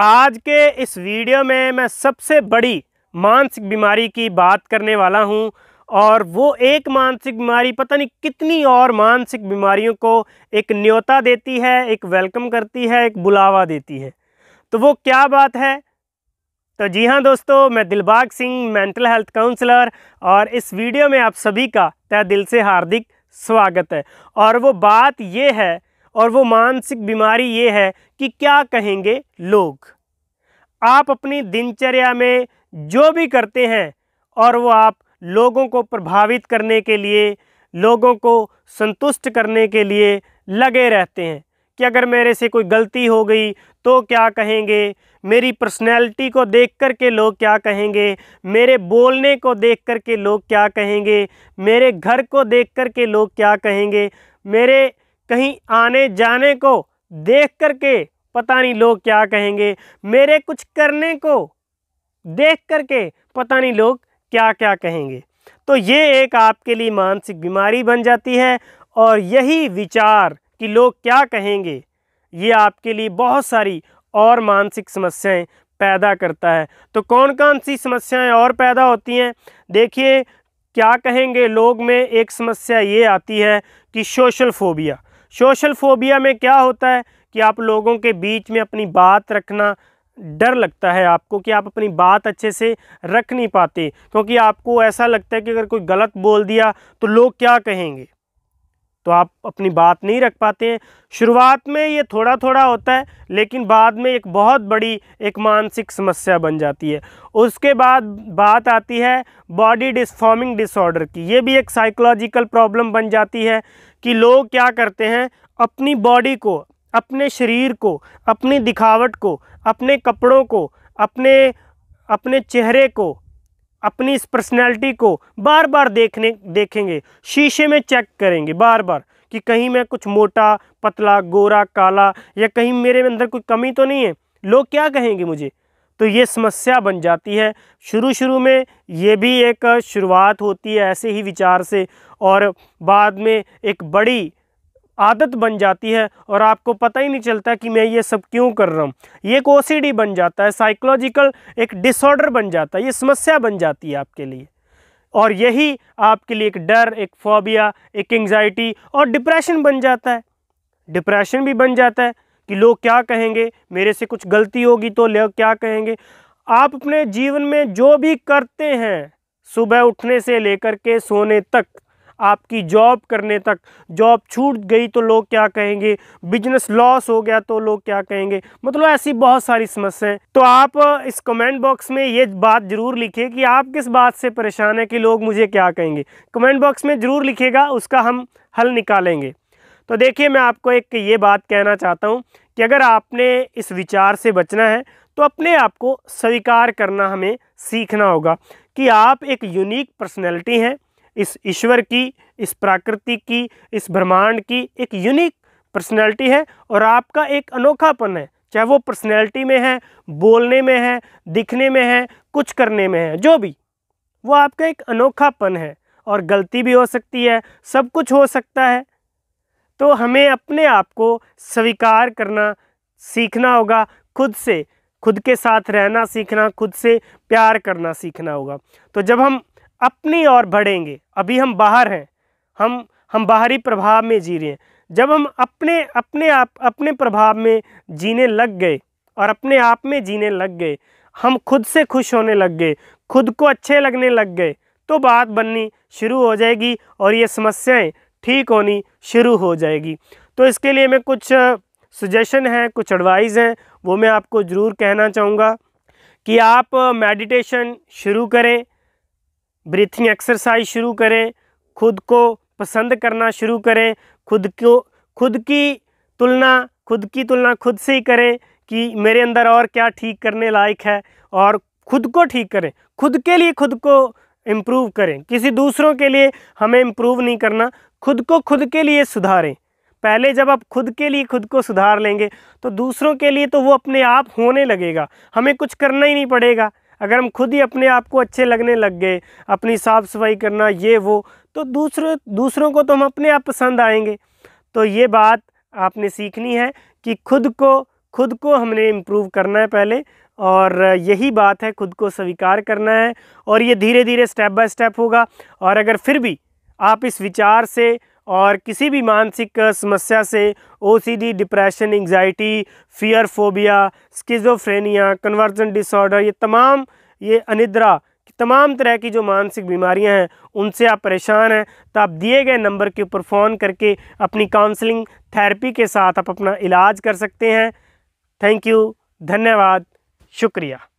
आज के इस वीडियो में मैं सबसे बड़ी मानसिक बीमारी की बात करने वाला हूं और वो एक मानसिक बीमारी पता नहीं कितनी और मानसिक बीमारियों को एक न्योता देती है एक वेलकम करती है एक बुलावा देती है तो वो क्या बात है तो जी हाँ दोस्तों मैं Dilbag Singh mental health counsellor और इस वीडियो में आप सभी का तय दिल से हार्दिक स्वागत है और वो बात ये है और वो मानसिक बीमारी ये है कि क्या कहेंगे लोग आप अपनी दिनचर्या में जो भी करते हैं और वो आप लोगों को प्रभावित करने के लिए लोगों को संतुष्ट करने के लिए लगे रहते हैं कि अगर मेरे से कोई गलती हो गई तो क्या कहेंगे मेरी पर्सनैलिटी को देख कर के लोग क्या कहेंगे मेरे बोलने को देख कर के लोग क्या कहेंगे मेरे घर को देख कर के लोग क्या कहेंगे मेरे कहीं आने जाने को देख कर के पता नहीं लोग क्या कहेंगे मेरे कुछ करने को देख कर के पता नहीं लोग क्या क्या कहेंगे तो ये एक आपके लिए मानसिक बीमारी बन जाती है और यही विचार कि लोग क्या कहेंगे ये आपके लिए बहुत सारी और मानसिक समस्याएं पैदा करता है तो कौन कौन सी समस्याएं और पैदा होती हैं देखिए क्या कहेंगे लोग में एक समस्या ये आती है कि सोशल फोबिया सोशल फोबिया में क्या होता है कि आप लोगों के बीच में अपनी बात रखना डर लगता है आपको कि आप अपनी बात अच्छे से रख नहीं पाते क्योंकि आपको ऐसा लगता है कि अगर कोई गलत बोल दिया तो लोग क्या कहेंगे तो आप अपनी बात नहीं रख पाते हैं शुरुआत में ये थोड़ा थोड़ा होता है लेकिन बाद में एक बहुत बड़ी एक मानसिक समस्या बन जाती है उसके बाद बात आती है बॉडी डिसफॉर्मिंग डिसऑर्डर की ये भी एक साइकोलॉजिकल प्रॉब्लम बन जाती है कि लोग क्या करते हैं अपनी बॉडी को अपने शरीर को अपनी दिखावट को अपने कपड़ों को अपने अपने चेहरे को अपनी इस पर्सनैलिटी को बार बार देखने देखेंगे शीशे में चेक करेंगे बार बार कि कहीं मैं कुछ मोटा पतला गोरा काला या कहीं मेरे अंदर कोई कमी तो नहीं है लोग क्या कहेंगे मुझे तो ये समस्या बन जाती है शुरू शुरू में ये भी एक शुरुआत होती है ऐसे ही विचार से और बाद में एक बड़ी आदत बन जाती है और आपको पता ही नहीं चलता कि मैं ये सब क्यों कर रहा हूँ ये एक ओ बन जाता है साइकोलॉजिकल एक डिसऑर्डर बन जाता है ये समस्या बन जाती है आपके लिए और यही आपके लिए एक डर एक फोबिया एक एंग्जाइटी और डिप्रेशन बन जाता है डिप्रेशन भी बन जाता है कि लोग क्या कहेंगे मेरे से कुछ गलती होगी तो लोग क्या कहेंगे आप अपने जीवन में जो भी करते हैं सुबह उठने से लेकर के सोने तक आपकी जॉब करने तक जॉब छूट गई तो लोग क्या कहेंगे बिजनेस लॉस हो गया तो लोग क्या कहेंगे मतलब ऐसी बहुत सारी समस्याएं तो आप इस कमेंट बॉक्स में ये बात ज़रूर लिखे कि आप किस बात से परेशान हैं कि लोग मुझे क्या कहेंगे कमेंट बॉक्स में ज़रूर लिखेगा उसका हम हल निकालेंगे तो देखिए मैं आपको एक ये बात कहना चाहता हूँ कि अगर आपने इस विचार से बचना है तो अपने आप को स्वीकार करना हमें सीखना होगा कि आप एक यूनिक पर्सनैलिटी हैं इस ईश्वर की इस प्रकृति की इस ब्रह्मांड की एक यूनिक पर्सनैलिटी है और आपका एक अनोखापन है चाहे वो पर्सनैलिटी में है बोलने में है दिखने में है कुछ करने में है जो भी वो आपका एक अनोखापन है और गलती भी हो सकती है सब कुछ हो सकता है तो हमें अपने आप को स्वीकार करना सीखना होगा खुद से खुद के साथ रहना सीखना खुद से प्यार करना सीखना होगा तो जब हम अपनी ओर बढ़ेंगे अभी हम बाहर हैं हम हम बाहरी प्रभाव में जी रहे हैं जब हम अपने अपने आप अपने प्रभाव में जीने लग गए और अपने आप में जीने लग गए हम खुद से खुश होने लग गए खुद को अच्छे लगने लग गए तो बात बननी शुरू हो जाएगी और ये समस्याएं ठीक होनी शुरू हो जाएगी तो इसके लिए मैं कुछ सजेशन हैं कुछ एडवाइस हैं वो मैं आपको ज़रूर कहना चाहूँगा कि आप मेडिटेशन शुरू करें ब्रीथिंग एक्सरसाइज शुरू करें खुद को पसंद करना शुरू करें खुद को खुद की तुलना खुद की तुलना खुद से ही करें कि मेरे अंदर और क्या ठीक करने लायक है और खुद को ठीक करें खुद के लिए खुद को इम्प्रूव करें किसी दूसरों के लिए हमें इम्प्रूव नहीं करना खुद को खुद के लिए सुधारें पहले जब आप खुद के लिए खुद को सुधार लेंगे तो दूसरों के लिए तो वो अपने आप होने लगेगा हमें कुछ करना ही नहीं पड़ेगा अगर हम खुद ही अपने आप को अच्छे लगने लग गए अपनी साफ़ सफाई करना ये वो तो दूसरे दूसरों को तो हम अपने आप पसंद आएंगे तो ये बात आपने सीखनी है कि खुद को खुद को हमने इम्प्रूव करना है पहले और यही बात है खुद को स्वीकार करना है और ये धीरे धीरे स्टेप बाय स्टेप होगा और अगर फिर भी आप इस विचार से और किसी भी मानसिक समस्या से OCD, depression anxiety fear phobia schizophrenia conversion disorder ये तमाम ये अनिद्रा तमाम तरह की जो मानसिक बीमारियां हैं उनसे आप परेशान हैं तो आप दिए गए नंबर के ऊपर फ़ोन करके अपनी काउंसलिंग थेरेपी के साथ आप अपना इलाज कर सकते हैं थैंक यू धन्यवाद शुक्रिया